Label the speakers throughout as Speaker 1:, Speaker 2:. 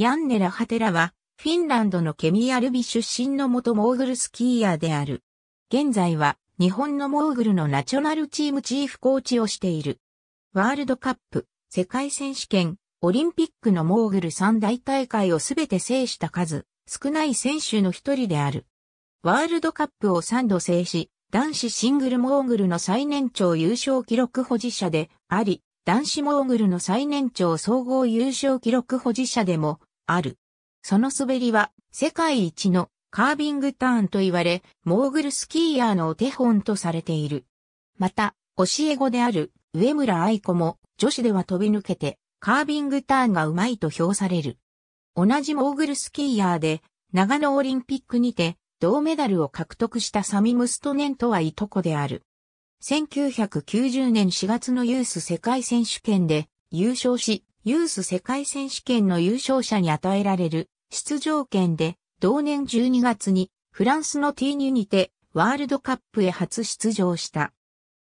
Speaker 1: ヤンネラ・ハテラは、フィンランドのケミアルビ出身の元モーグルスキーヤーである。現在は、日本のモーグルのナチョナルチームチーフコーチをしている。ワールドカップ、世界選手権、オリンピックのモーグル三大大会をすべて制した数、少ない選手の一人である。ワールドカップを3度制し、男子シングルモーグルの最年長優勝記録保持者であり、男子モーグルの最年長総合優勝記録保持者でもある。その滑りは世界一のカービングターンと言われ、モーグルスキーヤーのお手本とされている。また、教え子である上村愛子も女子では飛び抜けてカービングターンがうまいと評される。同じモーグルスキーヤーで長野オリンピックにて銅メダルを獲得したサミムストネンとはいとこである。1990年4月のユース世界選手権で優勝し、ユース世界選手権の優勝者に与えられる出場権で、同年12月にフランスのティーニュにてワールドカップへ初出場した。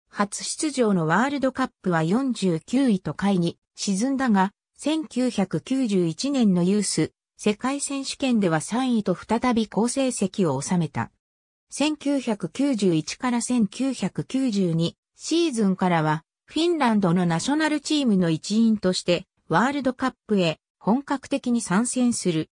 Speaker 1: 初出場のワールドカップは49位と下位に沈んだが、1991年のユース世界選手権では3位と再び好成績を収めた。1991から1992シーズンからはフィンランドのナショナルチームの一員としてワールドカップへ本格的に参戦する。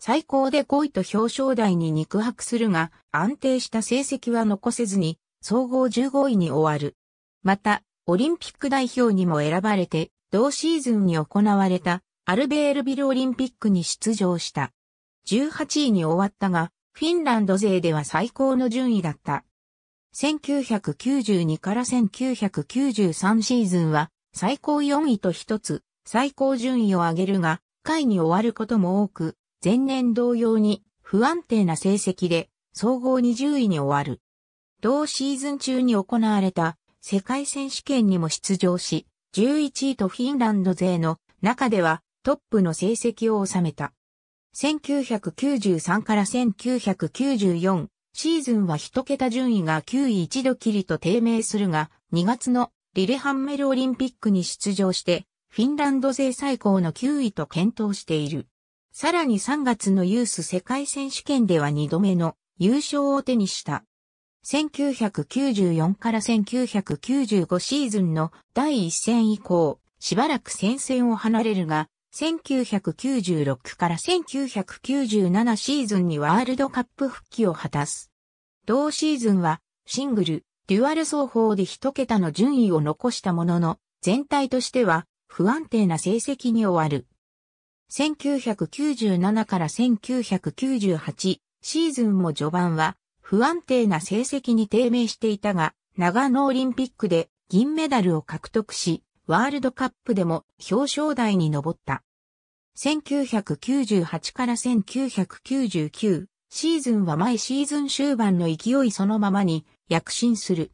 Speaker 1: 最高で5位と表彰台に肉薄するが、安定した成績は残せずに、総合15位に終わる。また、オリンピック代表にも選ばれて、同シーズンに行われたアルベールビルオリンピックに出場した。18位に終わったが、フィンランド勢では最高の順位だった。1992から1993シーズンは最高4位と1つ最高順位を上げるが、回に終わることも多く、前年同様に不安定な成績で総合20位に終わる。同シーズン中に行われた世界選手権にも出場し、11位とフィンランド勢の中ではトップの成績を収めた。1993から1994シーズンは一桁順位が9位一度きりと低迷するが、2月のリレハンメルオリンピックに出場してフィンランド勢最高の9位と検討している。さらに3月のユース世界選手権では2度目の優勝を手にした。1994から1995シーズンの第1戦以降、しばらく戦線を離れるが、1996から1997シーズンにワールドカップ復帰を果たす。同シーズンはシングル、デュアル双方で一桁の順位を残したものの、全体としては不安定な成績に終わる。1997から1998シーズンも序盤は不安定な成績に低迷していたが、長野オリンピックで銀メダルを獲得し、ワールドカップでも表彰台に上った。1998から1999シーズンは毎シーズン終盤の勢いそのままに躍進する。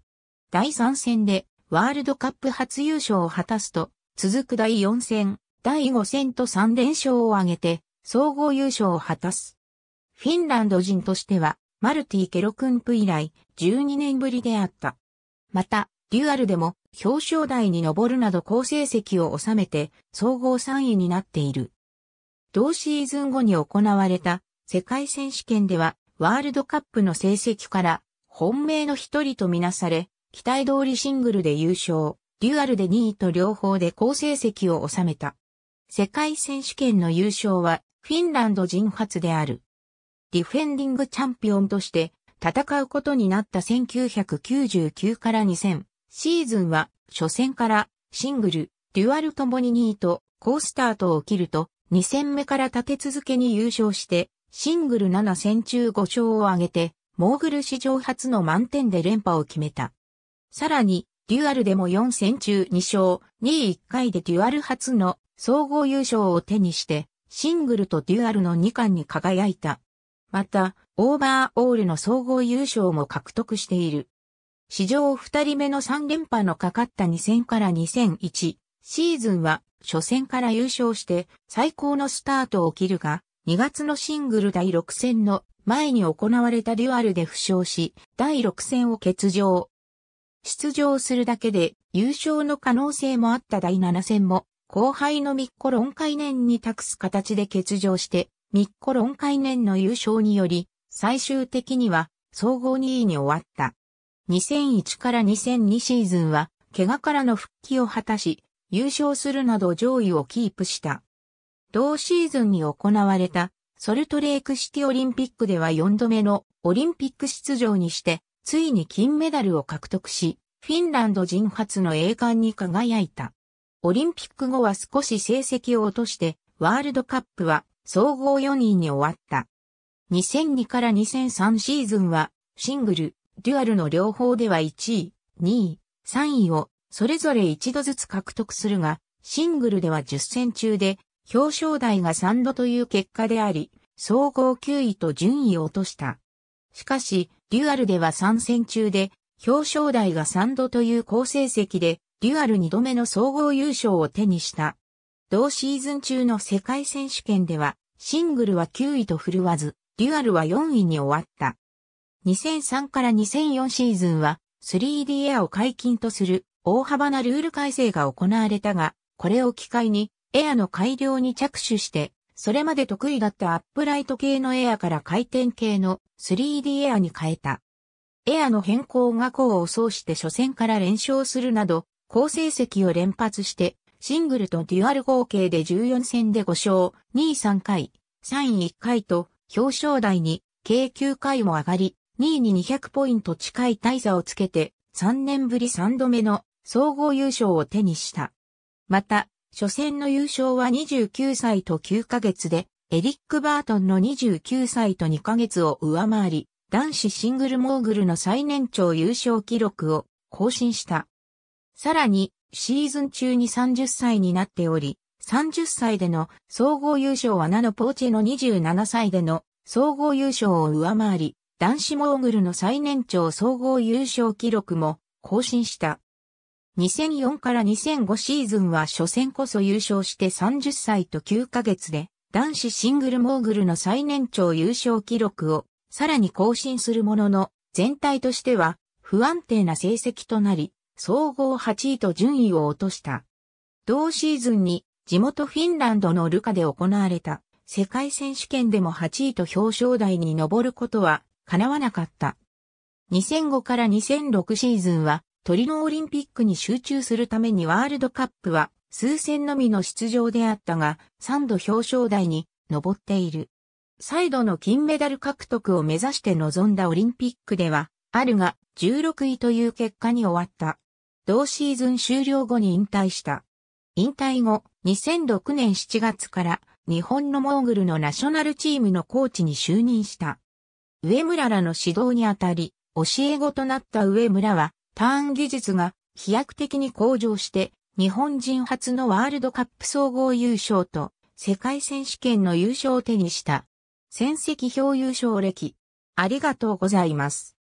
Speaker 1: 第3戦でワールドカップ初優勝を果たすと続く第4戦、第5戦と3連勝を挙げて、総合優勝を果たす。フィンランド人としては、マルティ・ケロクンプ以来、12年ぶりであった。また、デュアルでも表彰台に上るなど好成績を収めて、総合3位になっている。同シーズン後に行われた世界選手権では、ワールドカップの成績から、本命の一人とみなされ、期待通りシングルで優勝。デュアルで2位と両方で好成績を収めた。世界選手権の優勝はフィンランド人初である。ディフェンディングチャンピオンとして戦うことになった1999から2000シーズンは初戦からシングル、デュアルともに2位と好スタートを切ると2戦目から立て続けに優勝してシングル7戦中5勝を挙げてモーグル史上初の満点で連覇を決めた。さらにデュアルでも4戦中2勝、2位1回でデュアル初の総合優勝を手にして、シングルとデュアルの2冠に輝いた。また、オーバーオールの総合優勝も獲得している。史上2人目の3連覇のかかった2000から2001シーズンは初戦から優勝して最高のスタートを切るが、2月のシングル第6戦の前に行われたデュアルで負傷し、第6戦を欠場。出場するだけで優勝の可能性もあった第7戦も、後輩のミッコロン年に託す形で欠場して、ミッコロン年の優勝により、最終的には総合2位に終わった。2001から2002シーズンは、怪我からの復帰を果たし、優勝するなど上位をキープした。同シーズンに行われたソルトレークシティオリンピックでは4度目のオリンピック出場にしてついに金メダルを獲得し、フィンランド人初の栄冠に輝いた。オリンピック後は少し成績を落として、ワールドカップは総合4位に終わった。2002から2003シーズンは、シングル、デュアルの両方では1位、2位、3位をそれぞれ一度ずつ獲得するが、シングルでは10戦中で表彰台が3度という結果であり、総合9位と順位を落とした。しかし、デュアルでは参戦中で、表彰台が3度という好成績で、デュアル2度目の総合優勝を手にした。同シーズン中の世界選手権では、シングルは9位と振るわず、デュアルは4位に終わった。2003から2004シーズンは、3D エアを解禁とする大幅なルール改正が行われたが、これを機会に、エアの改良に着手して、それまで得意だったアップライト系のエアから回転系の 3D エアに変えた。エアの変更が功を奏して初戦から連勝するなど、好成績を連発して、シングルとデュアル合計で14戦で5勝、2位3回、3位1回と、表彰台に、計9回も上がり、2位に200ポイント近い大差をつけて、3年ぶり3度目の総合優勝を手にした。また、初戦の優勝は29歳と9ヶ月で、エリック・バートンの29歳と2ヶ月を上回り、男子シングルモーグルの最年長優勝記録を更新した。さらに、シーズン中に30歳になっており、30歳での総合優勝はナノポーチェの27歳での総合優勝を上回り、男子モーグルの最年長総合優勝記録も更新した。2004から2005シーズンは初戦こそ優勝して30歳と9ヶ月で男子シングルモーグルの最年長優勝記録をさらに更新するものの全体としては不安定な成績となり総合8位と順位を落とした。同シーズンに地元フィンランドのルカで行われた世界選手権でも8位と表彰台に上ることは叶わなかった。2005から2006シーズンはトリノオリンピックに集中するためにワールドカップは数戦のみの出場であったが、3度表彰台に上っている。再度の金メダル獲得を目指して臨んだオリンピックでは、あるが16位という結果に終わった。同シーズン終了後に引退した。引退後、2006年7月から日本のモーグルのナショナルチームのコーチに就任した。上村らの指導にあたり、教え子となった上村はターン技術が飛躍的に向上して、日本人初のワールドカップ総合優勝と、世界選手権の優勝を手にした。戦績表優勝歴。ありがとうございます。